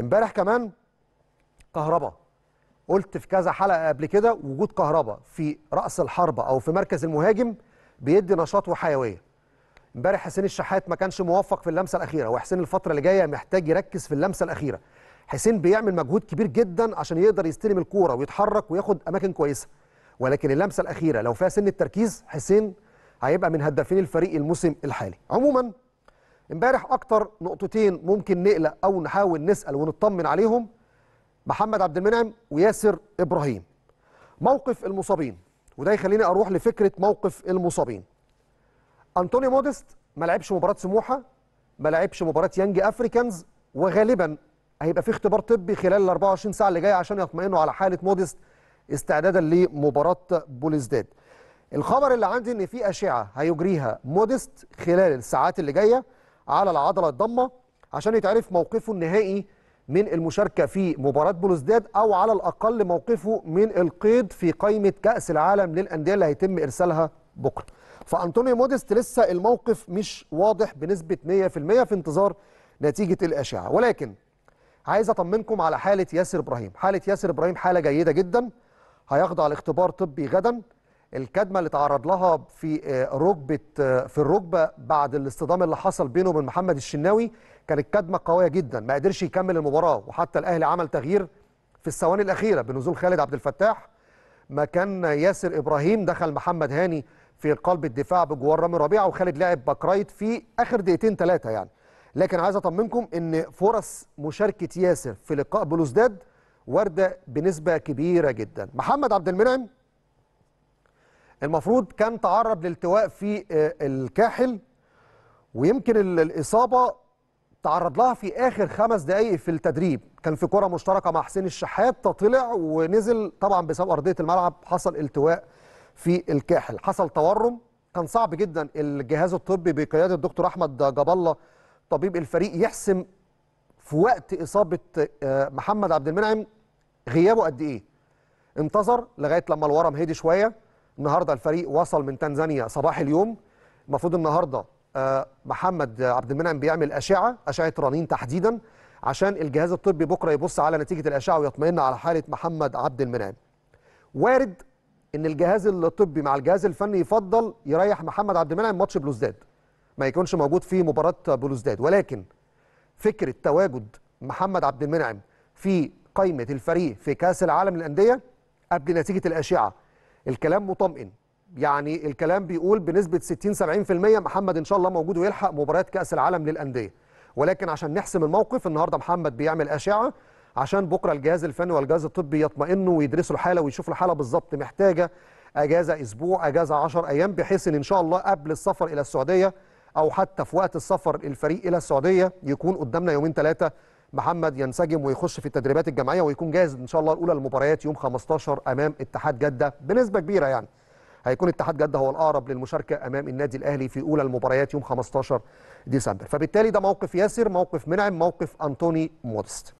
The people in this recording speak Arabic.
امبارح كمان كهرباء قلت في كذا حلقه قبل كده وجود كهرباء في راس الحربه او في مركز المهاجم بيدي نشاط وحيويه امبارح حسين الشحات ما كانش موفق في اللمسه الاخيره وحسين الفتره اللي جايه محتاج يركز في اللمسه الاخيره حسين بيعمل مجهود كبير جدا عشان يقدر يستلم الكوره ويتحرك وياخد اماكن كويسه ولكن اللمسه الاخيره لو فيها سن التركيز حسين هيبقى من هدافين الفريق الموسم الحالي عموما امبارح اكتر نقطتين ممكن نقلق او نحاول نسال ونطمن عليهم محمد عبد المنعم وياسر ابراهيم موقف المصابين وده يخليني اروح لفكره موقف المصابين انطوني مودست ما لعبش مباراه سموحه ما لعبش مباراه يانج افريكانز وغالبا هيبقى في اختبار طبي خلال ال 24 ساعه اللي جايه عشان يطمئنوا على حاله مودست استعدادا لمباراه بوليزداد الخبر اللي عندي ان في اشعه هيجريها مودست خلال الساعات اللي جايه على العضله الضمه عشان يتعرف موقفه النهائي من المشاركه في مباراه بلوزداد او على الاقل موقفه من القيد في قائمه كاس العالم للانديه اللي هيتم ارسالها بكره. فأنتونيو موديست لسه الموقف مش واضح بنسبه 100% في انتظار نتيجه الاشعه ولكن عايز اطمنكم على حاله ياسر ابراهيم، حاله ياسر ابراهيم حاله جيده جدا هيخضع لاختبار طبي غدا الكدمه اللي تعرض لها في آه، ركبه آه، في الركبه بعد الاصطدام اللي حصل بينه وبين محمد الشناوي كانت كدمه قويه جدا ما قدرش يكمل المباراه وحتى الاهلي عمل تغيير في الثواني الاخيره بنزول خالد عبد الفتاح مكان ياسر ابراهيم دخل محمد هاني في قلب الدفاع بجوار رامي ربيعه وخالد لعب باكرايت في اخر دقيقتين ثلاثه يعني لكن عايز اطمنكم ان فرص مشاركه ياسر في لقاء بلوزداد وارده بنسبه كبيره جدا محمد عبد المنعم المفروض كان تعرض لالتواء في آه، الكاحل ويمكن الاصابه تعرض لها في اخر خمس دقائق في التدريب كان في كره مشتركه مع حسين الشحات طلع ونزل طبعا بسبب ارضيه الملعب حصل التواء في الكاحل حصل تورم كان صعب جدا الجهاز الطبي بقياده الدكتور احمد جاب الله طبيب الفريق يحسم في وقت اصابه آه، محمد عبد المنعم غيابه قد ايه انتظر لغايه لما الورم هدي شويه النهارده الفريق وصل من تنزانيا صباح اليوم المفروض النهارده آه، محمد عبد المنعم بيعمل اشعه اشعه رنين تحديدا عشان الجهاز الطبي بكره يبص على نتيجه الاشعه ويطمئن على حاله محمد عبد المنعم وارد ان الجهاز الطبي مع الجهاز الفني يفضل يريح محمد عبد المنعم ماتش بلوزداد ما يكونش موجود في مباراه بلوزداد ولكن فكره تواجد محمد عبد المنعم في قائمه الفريق في كاس العالم للانديه قبل نتيجه الاشعه الكلام مطمئن يعني الكلام بيقول بنسبه 60 70% محمد ان شاء الله موجود ويلحق مباراه كاس العالم للانديه ولكن عشان نحسم الموقف النهارده محمد بيعمل اشعه عشان بكره الجهاز الفني والجهاز الطبي يطمئنوا ويدرسوا الحاله ويشوفوا الحاله بالظبط محتاجه اجازه اسبوع اجازه 10 ايام بحيث ان ان شاء الله قبل السفر الى السعوديه او حتى في وقت السفر الفريق الى السعوديه يكون قدامنا يومين ثلاثه محمد ينسجم ويخش في التدريبات الجماعيه ويكون جاهز ان شاء الله الاولى للمباريات يوم 15 امام اتحاد جده بنسبه كبيره يعني هيكون اتحاد جده هو الاقرب للمشاركه امام النادي الاهلي في اولى المباريات يوم 15 ديسمبر فبالتالي ده موقف ياسر موقف منعم موقف انطوني مودست